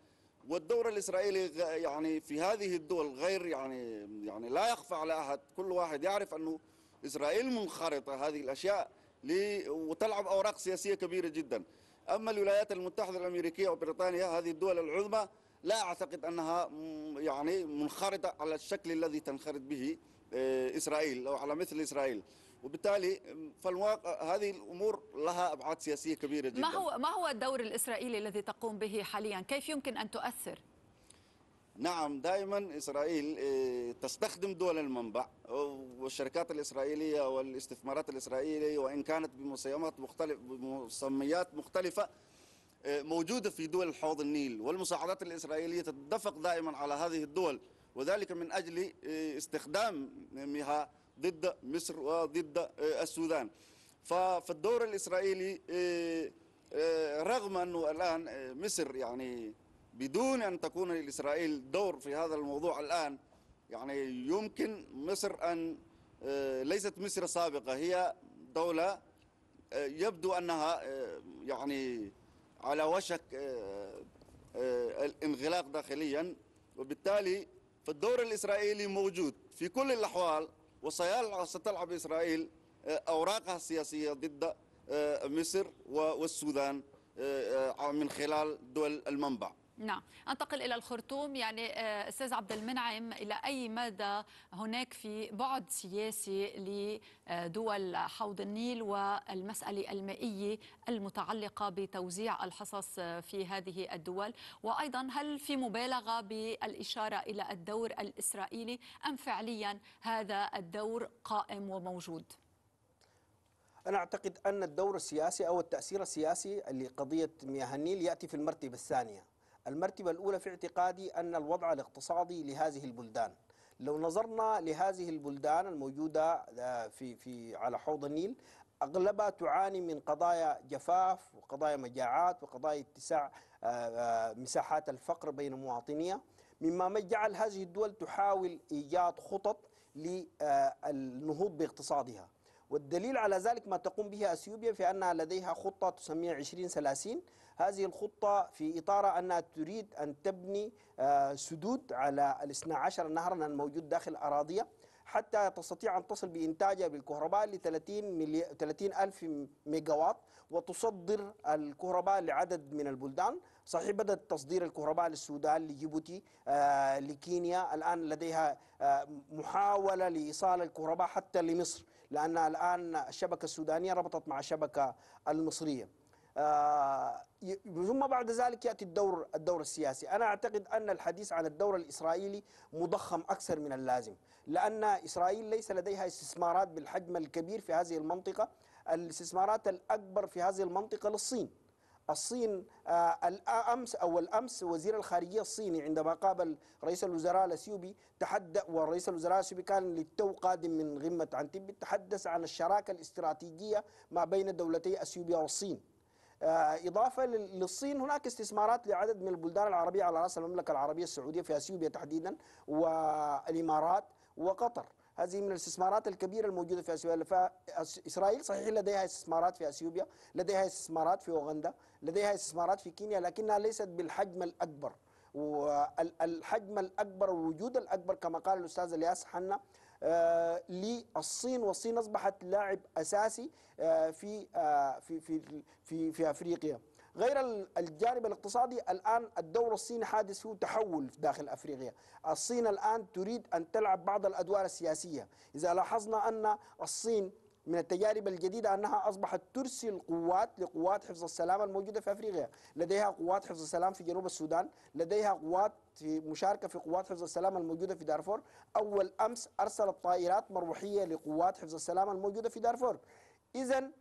والدور الاسرائيلي يعني في هذه الدول غير يعني يعني لا يخفى على احد كل واحد يعرف انه اسرائيل منخرطه هذه الاشياء وتلعب اوراق سياسيه كبيره جدا اما الولايات المتحده الامريكيه وبريطانيا هذه الدول العظمى لا اعتقد انها يعني منخرطه على الشكل الذي تنخرط به آه، اسرائيل او على مثل اسرائيل وبالتالي فالواقع هذه الامور لها ابعاد سياسيه كبيره جدا ما هو ما هو الدور الاسرائيلي الذي تقوم به حاليا كيف يمكن ان تؤثر نعم دائما اسرائيل آه، تستخدم دول المنبع والشركات الاسرائيليه والاستثمارات الاسرائيليه وان كانت بمسميات مختلف بمسميات مختلفه آه، موجوده في دول حوض النيل والمساعدات الاسرائيليه تتدفق دائما على هذه الدول وذلك من أجل إيه، استخدامها ضد مصر وضد إيه، السودان فالدور الإسرائيلي إيه، رغم أنه الآن مصر يعني بدون أن تكون لإسرائيل دور في هذا الموضوع الآن يعني يمكن مصر أن ليست مصر سابقة هي دولة يبدو أنها يعني على وشك الانغلاق داخليا وبالتالي فالدور الإسرائيلي موجود في كل الأحوال وستلعب إسرائيل آه، أوراقها السياسية ضد آه، مصر والسودان آه، من خلال دول المنبع نعم انتقل الى الخرطوم يعني آه، استاذ عبد المنعم الى اي مدى هناك في بعد سياسي لدول حوض النيل والمساله المائيه المتعلقه بتوزيع الحصص في هذه الدول وايضا هل في مبالغه بالاشاره الى الدور الاسرائيلي ام فعليا هذا الدور قائم وموجود؟ أنا أعتقد أن الدور السياسي أو التأثير السياسي لقضية مياه النيل يأتي في المرتبة الثانية المرتبة الأولى في اعتقادي أن الوضع الاقتصادي لهذه البلدان لو نظرنا لهذه البلدان الموجودة آه، في في على حوض النيل أغلبها تعاني من قضايا جفاف وقضايا مجاعات وقضايا اتساع آه، آه، مساحات الفقر بين مواطنيها مما جعل هذه الدول تحاول إيجاد خطط للنهوض باقتصادها والدليل على ذلك ما تقوم به أثيوبيا في أنها لديها خطة تسميها 2030 هذه الخطة في إطار أنها تريد أن تبني آه، سدود على الاثنى عشر نهرا الموجود داخل أراضيها حتى تستطيع أن تصل بإنتاجها بالكهرباء ل 30 ملي... 30 ألف ميجاوات وتصدر الكهرباء لعدد من البلدان صحيح بدأت تصدير الكهرباء للسودان لجيبوتي آه، لكينيا الآن لديها آه، محاولة لإيصال الكهرباء حتى لمصر لأن الآن الشبكة السودانية ربطت مع الشبكة المصرية آه، ثم بعد ذلك ياتي الدور الدور السياسي، انا اعتقد ان الحديث عن الدور الاسرائيلي مضخم اكثر من اللازم، لان اسرائيل ليس لديها استثمارات بالحجم الكبير في هذه المنطقه، الاستثمارات الاكبر في هذه المنطقه للصين. الصين آه، الامس او الامس وزير الخارجيه الصيني عندما قابل رئيس الوزراء الاثيوبي تحدث ورئيس الوزراء الاثيوبي كان للتو قادم من غمه عنتب تحدث عن الشراكه الاستراتيجيه ما بين دولتي اثيوبيا والصين آه، إضافة للصين هناك استثمارات لعدد من البلدان العربية على رأس المملكة العربية السعودية في أثيوبيا تحديدا والإمارات وقطر هذه من الاستثمارات الكبيرة الموجودة في أثيوبيا فإسرائيل صحيح لديها استثمارات في أثيوبيا لديها استثمارات في أوغندا لديها استثمارات في كينيا لكنها ليست بالحجم الأكبر والحجم الأكبر والوجود الأكبر كما قال الأستاذ الياس حنا آه، للصين والصين اصبحت لاعب اساسي آه، في آه، في في في, في افريقيا غير الجانب الاقتصادي الان الدور الصيني حادث فيه تحول داخل افريقيا، الصين الان تريد ان تلعب بعض الادوار السياسيه، اذا لاحظنا ان الصين من التجارب الجديدة أنها أصبحت ترسل قوات لقوات حفظ السلام الموجودة في أفريقيا لديها قوات حفظ السلام في جنوب السودان لديها قوات في مشاركة في قوات حفظ السلام الموجودة في دارفور أول أمس أرسلت طائرات مروحية لقوات حفظ السلام الموجودة في دارفور إذا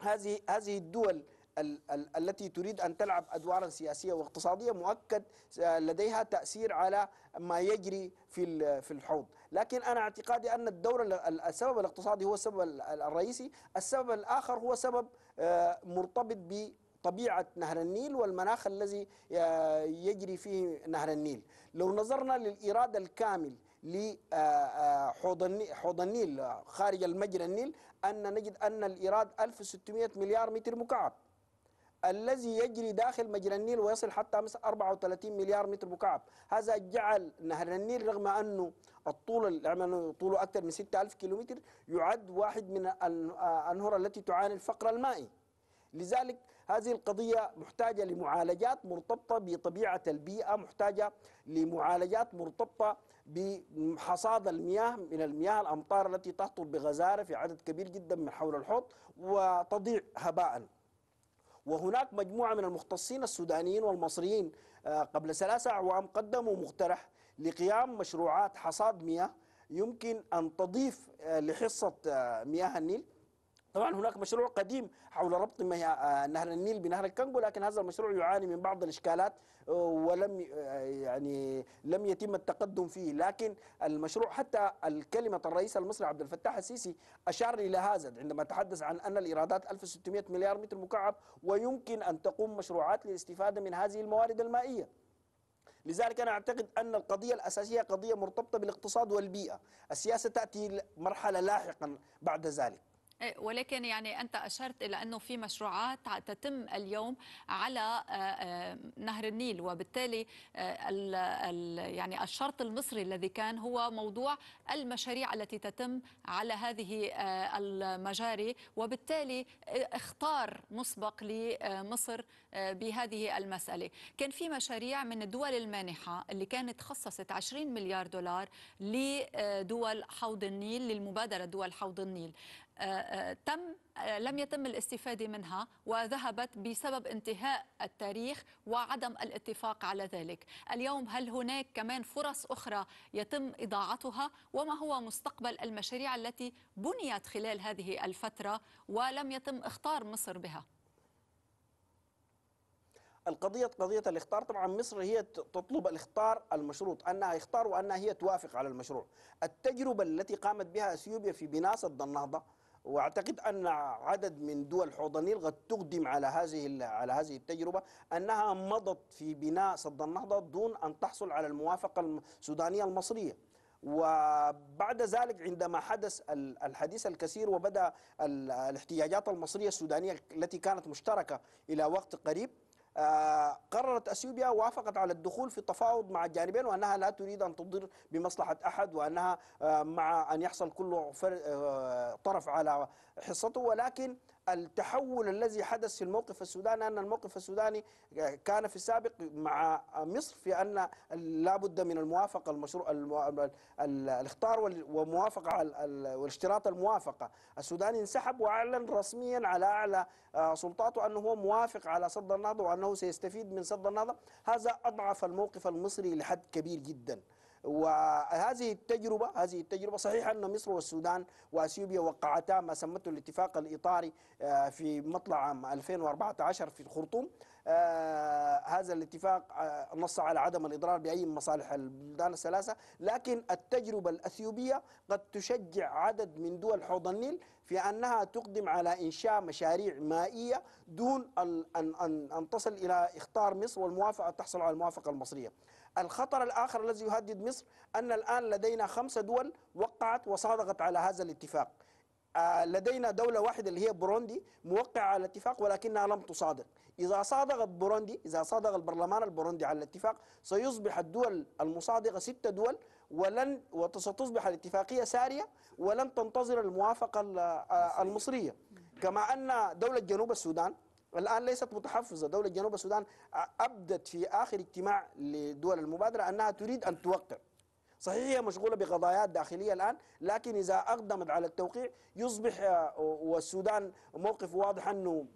هذه هذه الدول ال ال التي تريد أن تلعب أدوارا سياسية واقتصادية مؤكد آه، لديها تأثير على ما يجري في في الحوض لكن أنا اعتقادي أن الدور السبب الاقتصادي هو السبب الرئيسي السبب الآخر هو سبب آه، مرتبط ب طبيعة نهر النيل والمناخ الذي آه، يجري فيه نهر النيل لو نظرنا للإرادة الكامل لحوض النيل خارج المجرى النيل أن نجد أن الإيراد 1600 مليار متر مكعب الذي يجري داخل مجرى النيل ويصل حتى 34 مليار متر مكعب هذا جعل نهر النيل رغم أنه الطول طوله أكثر من 6000 كيلومتر يعد واحد من آه، الأنهر التي تعاني الفقر المائي لذلك هذه القضية محتاجة لمعالجات مرتبطة بطبيعة البيئة محتاجة لمعالجات مرتبطة بحصاد المياه من المياه الأمطار التي تهطل بغزارة في عدد كبير جدا من حول الحوض وتضيع هباءً وهناك مجموعة من المختصين السودانيين والمصريين آه، قبل ثلاثة أعوام قدموا مقترح لقيام مشروعات حصاد مياه يمكن أن تضيف آه، لحصة آه، مياه النيل طبعا هناك مشروع قديم حول ربط آه، نهر النيل بنهر الكنغو لكن هذا المشروع يعاني من بعض الإشكالات آه، ولم آه، يعني لم يتم التقدم فيه لكن المشروع حتى الكلمة الرئيس المصري عبد الفتاح السيسي أشار إلى هذا عندما تحدث عن أن الإيرادات 1600 مليار متر مكعب ويمكن أن تقوم مشروعات للاستفادة من هذه الموارد المائية لذلك أنا أعتقد أن القضية الأساسية قضية مرتبطة بالاقتصاد والبيئة السياسة تأتي مرحلة لاحقا بعد ذلك إيه، ولكن يعني أنت أشرت إلى أنه في مشروعات تتم اليوم على آه، آه، نهر النيل وبالتالي آه، ال يعني الشرط المصري الذي كان هو موضوع المشاريع التي تتم على هذه المجاري وبالتالي اختار مسبق لمصر بهذه المسألة كان في مشاريع من الدول المانحة اللي كانت خصصت 20 مليار دولار لدول حوض النيل للمبادرة دول حوض النيل تم لم يتم الاستفادة منها وذهبت بسبب انتهاء التاريخ وعدم الاتفاق على ذلك اليوم هل هناك كمان فرص أخرى يتم إضاعتها وما هو مستقبل المشاريع التي بنيت خلال هذه الفترة ولم يتم اختار مصر بها القضية قضية الاختار طبعا مصر هي تطلب الاختار المشروط أنها اختار وأنها هي توافق على المشروع التجربة التي قامت بها أثيوبيا في بناصة النهضة واعتقد ان عدد من دول حوضانيل قد تقدم على هذه على هذه التجربه انها مضت في بناء سد النهضه دون ان تحصل على الموافقه السودانيه المصريه وبعد ذلك عندما حدث الحديث الكثير وبدا الاحتياجات المصريه السودانيه التي كانت مشتركه الى وقت قريب آه، قررت اثيوبيا وافقت على الدخول في التفاوض مع الجانبين وانها لا تريد ان تضر بمصلحه احد وانها آه، مع ان يحصل كل آه، طرف على حصته ولكن التحول الذي حدث في الموقف السوداني أن الموقف السوداني كان في السابق مع مصر في أن لابد من الموافقة المشروع الاختار وموافقة والاشتراط الموافقة السوداني انسحب وأعلن رسميا على أعلى آه، سلطاته أنه هو موافق على صد النهضة وأنه سيستفيد من صد النهضة هذا أضعف الموقف المصري لحد كبير جداً وهذه التجربة هذه التجربة صحيح أن مصر والسودان وأثيوبيا وقعتا ما سمته الاتفاق الإطاري آه، في مطلع عام 2014 في الخرطوم آه، هذا الاتفاق آه، نص على عدم الإضرار بأي مصالح البلدان الثلاثة لكن التجربة الأثيوبية قد تشجع عدد من دول حوض النيل في أنها تقدم على إنشاء مشاريع مائية دون أن, أن, أن تصل إلى إختار مصر والموافقة تحصل على الموافقة المصرية الخطر الآخر الذي يهدد مصر أن الآن لدينا خمس دول وقعت وصادقت على هذا الاتفاق آه، لدينا دولة واحدة اللي هي بوروندي موقعة على الاتفاق ولكنها لم تصادق إذا صادقت بوروندي إذا صادق البرلمان البوروندي على الاتفاق سيصبح الدول المصادقة ستة دول ولن وستصبح الاتفاقية سارية ولن تنتظر الموافقة آه، المصرية كما أن دولة جنوب السودان الآن ليست متحفظة دولة جنوب السودان أبدت في آخر اجتماع لدول المبادرة أنها تريد أن توقع صحيح هي مشغولة بقضايات داخلية الآن لكن إذا أقدمت على التوقيع يصبح آه، والسودان موقف واضح أنه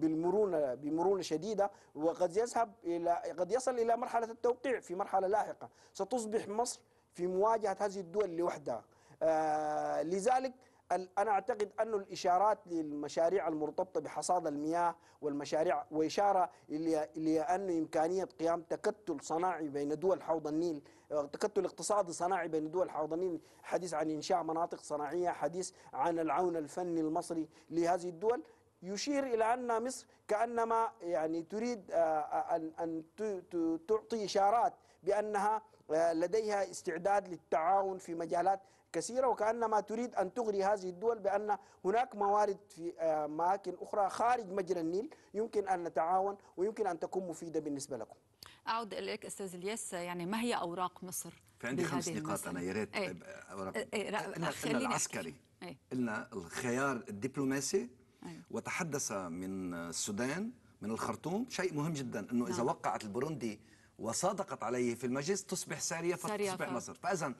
بالمرونة بمرونة شديدة وقد يذهب إلى قد يصل إلى مرحلة التوقيع في مرحلة لاحقة ستصبح مصر في مواجهة هذه الدول لوحدها آه لذلك أنا أعتقد أن الإشارات للمشاريع المرتبطة بحصاد المياه والمشاريع وإشارة ان إمكانية قيام تكتل صناعي بين دول حوض النيل تكتل اقتصادي صناعي بين دول حوض النيل حديث عن إنشاء مناطق صناعية حديث عن العون الفني المصري لهذه الدول يشير إلى أن مصر كأنما يعني تريد آه، آه، أن أن تعطي إشارات بأنها آه، لديها استعداد للتعاون في مجالات كثيرة وكأنما تريد أن تغري هذه الدول بأن هناك موارد في أماكن آه، أخرى خارج مجرى النيل يمكن أن نتعاون ويمكن أن تكون مفيدة بالنسبة لكم أعود إليك أستاذ الياس يعني ما هي أوراق مصر في عندي خمس نقاط أنا يا ريت إيه. أوراق إلنا إيه، إيه، العسكري قلنا الخيار الدبلوماسي وتحدث من السودان من الخرطوم شيء مهم جدا أنه إذا نعم. وقعت البوروندي وصادقت عليه في المجلس تصبح سارية فتصبح مصر فإذا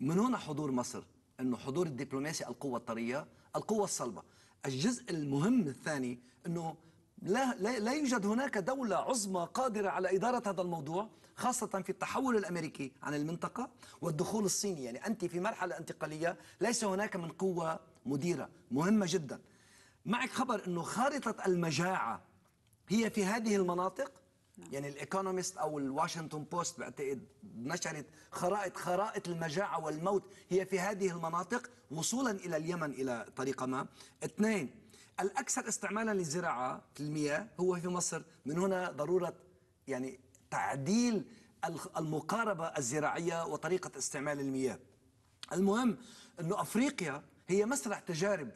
من هنا حضور مصر انه حضور الدبلوماسي القوه الطريه القوه الصلبه الجزء المهم الثاني انه لا, لا, لا يوجد هناك دولة عظمى قادرة على إدارة هذا الموضوع خاصة في التحول الأمريكي عن المنطقة والدخول الصيني يعني أنت في مرحلة انتقالية ليس هناك من قوة مديرة مهمة جدا معك خبر أنه خارطة المجاعة هي في هذه المناطق نعم. يعني الايكونومست او الواشنطن بوست بعتقد نشرت خرائط خرائط المجاعه والموت هي في هذه المناطق وصولا الى اليمن الى طريقه ما اثنين الاكثر استعمالا للزراعه المياه هو في مصر من هنا ضروره يعني تعديل المقاربه الزراعيه وطريقه استعمال المياه المهم انه افريقيا هي مسرح تجارب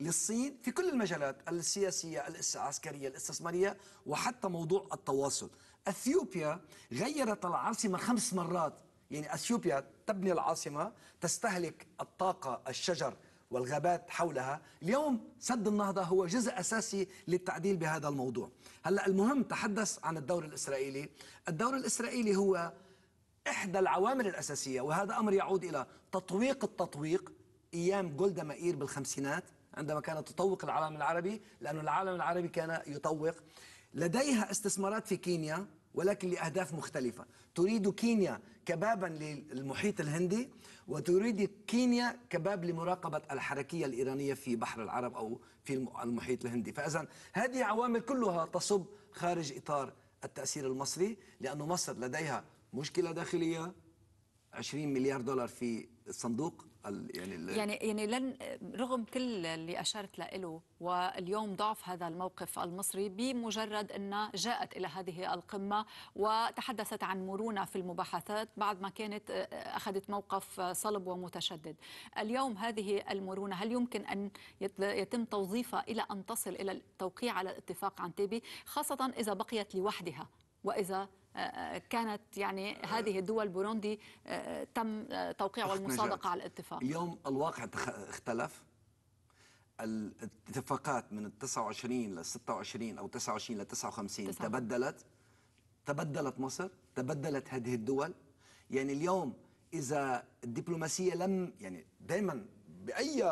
للصين في كل المجالات السياسية العسكرية الاستثمارية وحتى موضوع التواصل أثيوبيا غيرت العاصمة خمس مرات يعني أثيوبيا تبني العاصمة تستهلك الطاقة الشجر والغابات حولها اليوم سد النهضة هو جزء أساسي للتعديل بهذا الموضوع هلأ المهم تحدث عن الدور الإسرائيلي الدور الإسرائيلي هو إحدى العوامل الأساسية وهذا أمر يعود إلى تطويق التطويق أيام جولدا مائير بالخمسينات عندما كانت تطوق العالم العربي لأن العالم العربي كان يطوق لديها استثمارات في كينيا ولكن لأهداف مختلفة تريد كينيا كبابا للمحيط الهندي وتريد كينيا كباب لمراقبة الحركية الإيرانية في بحر العرب أو في المحيط الهندي فإذا هذه عوامل كلها تصب خارج إطار التأثير المصري لأن مصر لديها مشكلة داخلية 20 مليار دولار في الصندوق يعني يعني يعني لن رغم كل اللي اشرت له واليوم ضعف هذا الموقف المصري بمجرد ان جاءت الى هذه القمه وتحدثت عن مرونه في المباحثات بعد ما كانت آه، اخذت موقف صلب ومتشدد. اليوم هذه المرونه هل يمكن ان يتم توظيفها الى ان تصل الى التوقيع على الاتفاق عن تيبي خاصه اذا بقيت لوحدها واذا كانت يعني هذه الدول بوروندي آه، تم آه، توقيع والمصادقة على الاتفاق اليوم الواقع اختلف الاتفاقات من ال 29 لل 26 او 29 ل 59 تسعة. تبدلت تبدلت مصر تبدلت هذه الدول يعني اليوم اذا الدبلوماسيه لم يعني دائما باي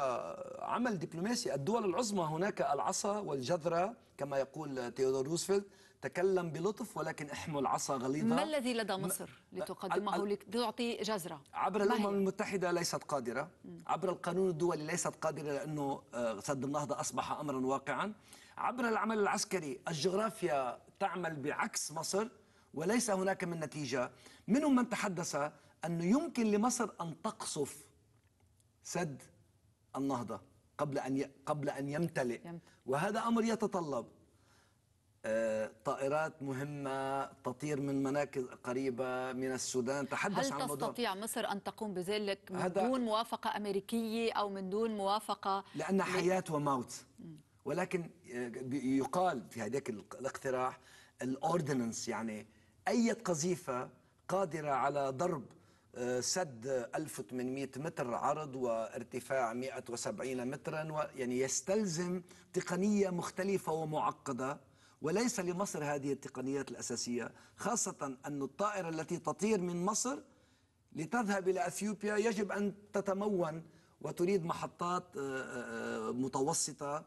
عمل دبلوماسي الدول العظمى هناك العصا والجذره كما يقول تيودور روزفلت تكلم بلطف ولكن احمل عصا غليظة ما الذي لدى مصر لتقدمه لتعطي جزرة؟ عبر الأمم المتحدة ليست قادرة عبر القانون الدولي ليست قادرة لأنه آه، سد النهضة أصبح أمرا واقعا عبر العمل العسكري الجغرافيا تعمل بعكس مصر وليس هناك من نتيجة منهم من تحدث أنه يمكن لمصر أن تقصف سد النهضة قبل أن قبل أن يمتلئ وهذا أمر يتطلب طائرات مهمة تطير من مناكز قريبة من السودان تحدث عن هل تستطيع مصر أن تقوم بذلك من دون موافقة أمريكية أو من دون موافقة لأن حياة وموت ولكن آه، يقال في هذاك الاقتراح الاوردننس يعني أي قذيفة قادرة على ضرب آه، سد 1800 متر عرض وارتفاع 170 مترا ويعني يستلزم تقنية مختلفة ومعقدة وليس لمصر هذه التقنيات الأساسية خاصة أن الطائرة التي تطير من مصر لتذهب إلى أثيوبيا يجب أن تتمون وتريد محطات آه، آه، آه، متوسطة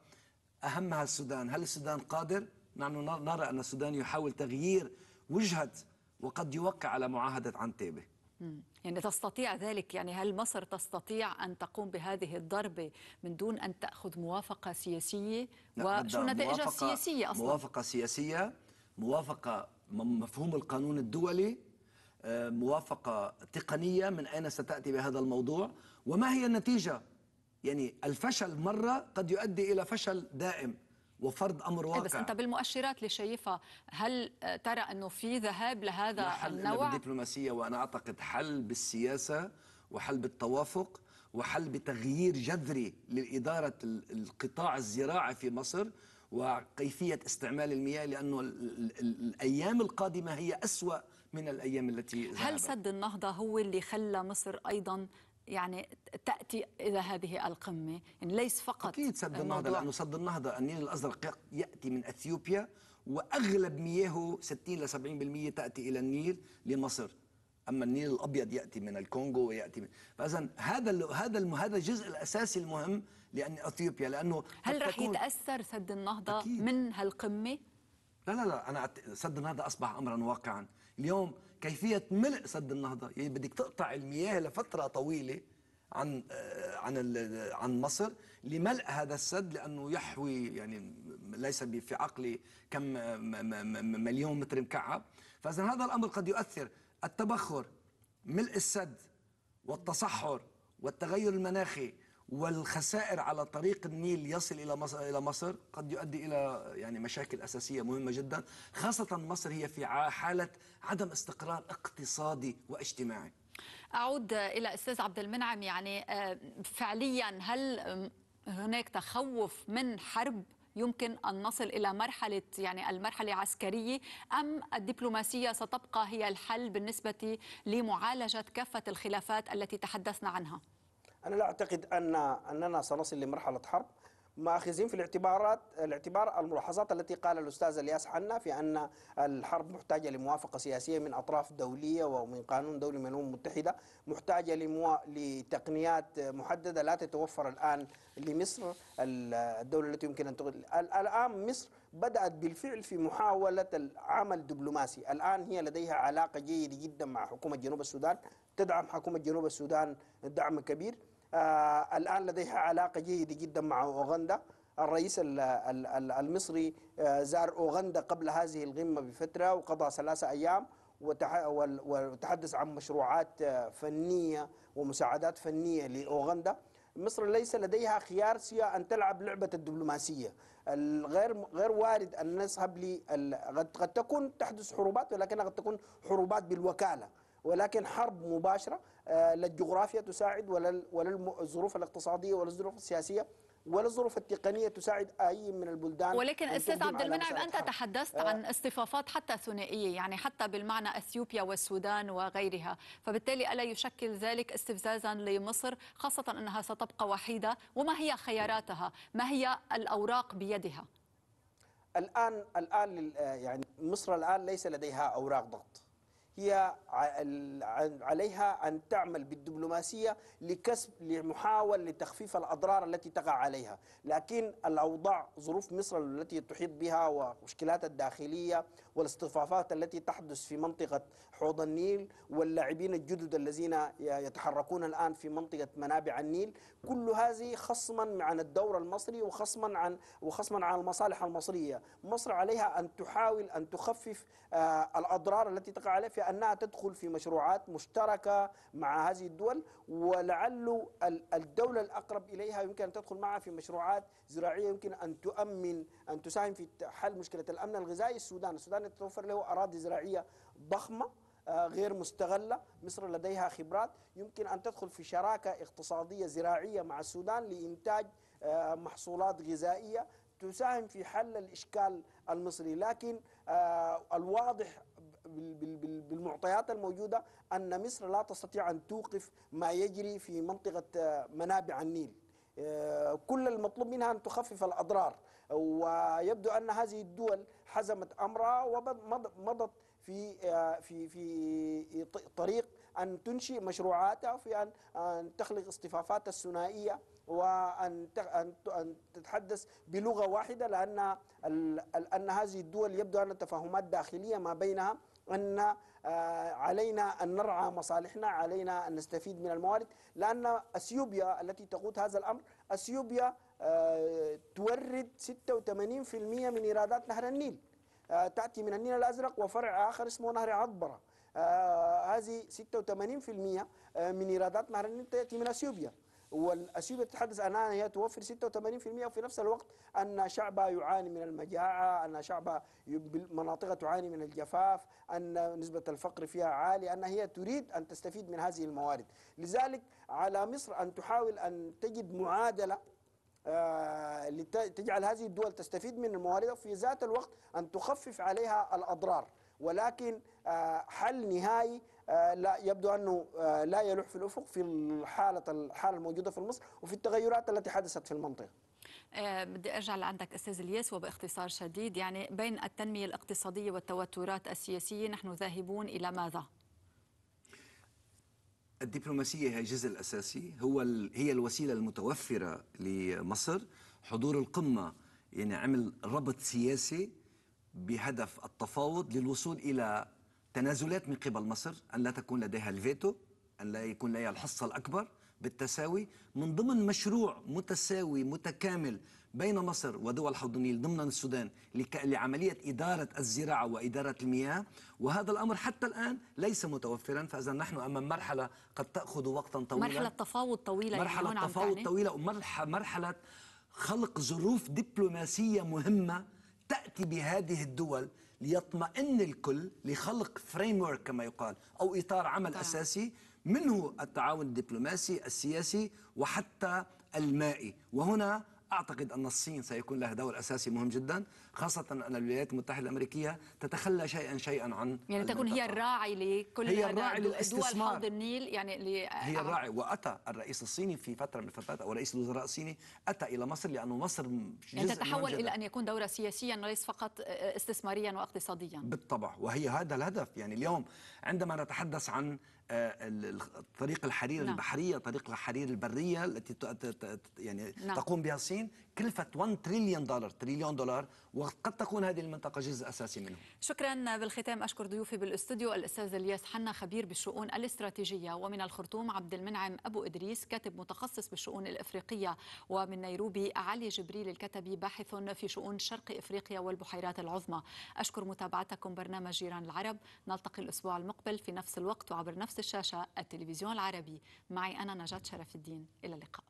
أهمها السودان هل السودان قادر؟ نحن نرى أن السودان يحاول تغيير وجهة وقد يوقع على معاهدة عنتيبة يعني تستطيع ذلك يعني هل مصر تستطيع أن تقوم بهذه الضربة من دون أن تأخذ موافقة سياسية وشو نتائجها السياسية أصلا موافقة سياسية موافقة مفهوم القانون الدولي آه، موافقة تقنية من أين ستأتي بهذا الموضوع وما هي النتيجة يعني الفشل مرة قد يؤدي إلى فشل دائم وفرض امر إيه، واقع بس انت بالمؤشرات اللي شايفها هل ترى انه في ذهاب لهذا حل النوع بالدبلوماسيه وانا اعتقد حل بالسياسه وحل بالتوافق وحل بتغيير جذري لاداره القطاع الزراعي في مصر وكيفيه استعمال المياه لانه الايام القادمه هي اسوا من الايام التي ذهبت. هل سد النهضه هو اللي خلى مصر ايضا يعني تاتي الى هذه القمه يعني ليس فقط اكيد سد النهضه لانه سد النهضه النيل الازرق ياتي من اثيوبيا واغلب مياهه 60 ل 70% تاتي الى النيل لمصر اما النيل الابيض ياتي من الكونغو وياتي من فاذا هذا هذا هذا الجزء الاساسي المهم لان اثيوبيا لانه هل رح يتاثر سد النهضه أكيد. من هالقمه؟ لا لا لا انا سد النهضه اصبح امرا واقعا اليوم كيفيه ملء سد النهضه يعني بدك تقطع المياه لفتره طويله عن آه، عن عن مصر لملء هذا السد لانه يحوي يعني ليس في عقلي كم آه، مليون متر مكعب فاذا هذا الامر قد يؤثر التبخر ملء السد والتصحر والتغير المناخي والخسائر على طريق النيل يصل الى مصر الى مصر قد يؤدي الى يعني مشاكل اساسيه مهمه جدا خاصه مصر هي في حاله عدم استقرار اقتصادي واجتماعي اعود الى استاذ عبد المنعم يعني آه، فعليا هل هناك تخوف من حرب يمكن أن نصل إلى مرحلة يعني المرحلة العسكرية أم الدبلوماسية ستبقى هي الحل بالنسبة لمعالجة كافة الخلافات التي تحدثنا عنها؟ أنا لا أعتقد أن أننا سنصل لمرحلة حرب ماخذين في الاعتبارات الاعتبار الملاحظات التي قال الاستاذ الياس حنا في ان الحرب محتاجه لموافقه سياسيه من اطراف دوليه ومن قانون دولي من الامم المتحده، محتاجه لموا... لتقنيات محدده لا تتوفر الان لمصر الدوله التي يمكن ان تغل... الان مصر بدات بالفعل في محاوله العمل الدبلوماسي، الان هي لديها علاقه جيده جدا مع حكومه جنوب السودان، تدعم حكومه جنوب السودان دعم كبير، آه، الآن لديها علاقة جيدة جدا مع أوغندا الرئيس المصري آه، زار أوغندا قبل هذه القمة بفترة وقضى ثلاثة أيام وتحدث عن مشروعات آه، فنية ومساعدات فنية لأوغندا مصر ليس لديها خيار سوى ان تلعب لعبه الدبلوماسيه الغير غير وارد ان نذهب ل قد تكون تحدث حروبات ولكنها قد تكون حروبات بالوكاله ولكن حرب مباشره آه، لا الجغرافيا تساعد ولا ولا الظروف الاقتصاديه ولا الظروف السياسيه ولا الظروف التقنيه تساعد اي من البلدان ولكن استاذ عبد المنعم انت تحدثت آه عن اصطفافات حتى ثنائيه يعني حتى بالمعنى اثيوبيا والسودان وغيرها فبالتالي الا يشكل ذلك استفزازا لمصر خاصه انها ستبقى وحيده وما هي خياراتها ما هي الاوراق بيدها الان الان آه، يعني مصر الان ليس لديها اوراق ضغط هي عليها أن تعمل بالدبلوماسية لكسب لمحاولة لتخفيف الأضرار التي تقع عليها لكن الأوضاع ظروف مصر التي تحيط بها ومشكلات الداخلية والاصطفافات التي تحدث في منطقة حوض النيل واللاعبين الجدد الذين يتحركون الآن في منطقة منابع النيل كل هذه خصما عن الدور المصري وخصما عن وخصما عن المصالح المصرية مصر عليها أن تحاول أن تخفف آه، الأضرار التي تقع عليها في أنها تدخل في مشروعات مشتركة مع هذه الدول ولعل الدولة الأقرب إليها يمكن أن تدخل معها في مشروعات زراعية يمكن أن تؤمن أن تساهم في حل مشكلة الأمن الغذائي السودان السودان قدرت توفر له أراضي زراعية ضخمة آه، غير مستغلة مصر لديها خبرات يمكن أن تدخل في شراكة اقتصادية زراعية مع السودان لإنتاج آه، محصولات غذائية تساهم في حل الإشكال المصري لكن آه، الواضح بالمعطيات الموجودة أن مصر لا تستطيع أن توقف ما يجري في منطقة منابع النيل آه، كل المطلوب منها أن تخفف الأضرار ويبدو أن هذه الدول حزمت أمرها ومضت آه، في في في طريق أن تنشئ مشروعاتها في أن أن تخلق اصطفافات الثنائية وأن أن أن تتحدث بلغة واحدة لأن أن هذه الدول يبدو أن تفاهمات داخلية ما بينها أن آه، علينا أن نرعى مصالحنا علينا أن نستفيد من الموارد لأن أثيوبيا التي تقود هذا الأمر أثيوبيا آه، تورد 86% من إيرادات نهر النيل آه، تأتي من النيل الأزرق وفرع آخر اسمه نهر عطبرة هذه 86% من إيرادات نهر النيل تأتي من أثيوبيا والأشياء تتحدث عنها هي توفر 86% وفي نفس الوقت أن شعبها يعاني من المجاعة أن شعبها مناطقها تعاني من الجفاف أن نسبة الفقر فيها عالية أن هي تريد أن تستفيد من هذه الموارد لذلك على مصر أن تحاول أن تجد معادلة آه، لتجعل هذه الدول تستفيد من الموارد وفي ذات الوقت أن تخفف عليها الأضرار ولكن آه، حل نهائي آه، لا يبدو انه آه، لا يلوح في الافق في الحاله الحاله الموجوده في مصر وفي التغيرات التي حدثت في المنطقه. آه، بدي ارجع لعندك استاذ الياس وباختصار شديد يعني بين التنميه الاقتصاديه والتوترات السياسيه نحن ذاهبون الى ماذا؟ الدبلوماسيه هي الجزء الاساسي هو هي الوسيله المتوفره لمصر حضور القمه يعني عمل ربط سياسي بهدف التفاوض للوصول الى تنازلات من قبل مصر أن لا تكون لديها الفيتو أن لا يكون لديها الحصة الأكبر بالتساوي من ضمن مشروع متساوي متكامل بين مصر ودول حوض النيل ضمن السودان لعملية إدارة الزراعة وإدارة المياه وهذا الأمر حتى الآن ليس متوفرا فإذا نحن أمام مرحلة قد تأخذ وقتا طويلا مرحلة تفاوض طويلة مرحلة تفاوض طويلة ومرحلة خلق ظروف دبلوماسية مهمة تأتي بهذه الدول ليطمئن الكل لخلق فريم كما يقال أو إطار عمل طبعا. أساسي منه التعاون الدبلوماسي السياسي وحتى المائي وهنا أعتقد أن الصين سيكون لها دور أساسي مهم جدا خاصة أن الولايات المتحدة الأمريكية تتخلى شيئا شيئا عن يعني تكون هي الراعي لكل هي الراعي للاستثمار حوض النيل يعني هي الراعي وأتى الرئيس الصيني في فترة من الفترات أو رئيس الوزراء الصيني أتى إلى مصر لأنه مصر جزء يعني تتحول إلى أن يكون دورها سياسيا وليس فقط استثماريا واقتصاديا بالطبع وهي هذا الهدف يعني اليوم عندما نتحدث عن آه، طريق الحرير نعم. البحريه طريق الحرير البريه التي يعني نعم. تقوم بها الصين كلفة 1 تريليون دولار تريليون دولار وقد تكون هذه المنطقة جزء أساسي منه شكرا بالختام أشكر ضيوفي بالاستوديو الأستاذ الياس حنا خبير بالشؤون الاستراتيجية ومن الخرطوم عبد المنعم أبو إدريس كاتب متخصص بالشؤون الإفريقية ومن نيروبي علي جبريل الكتبي باحث في شؤون شرق إفريقيا والبحيرات العظمى أشكر متابعتكم برنامج جيران العرب نلتقي الأسبوع المقبل في نفس الوقت وعبر نفس الشاشة التلفزيون العربي معي أنا نجاة شرف الدين إلى اللقاء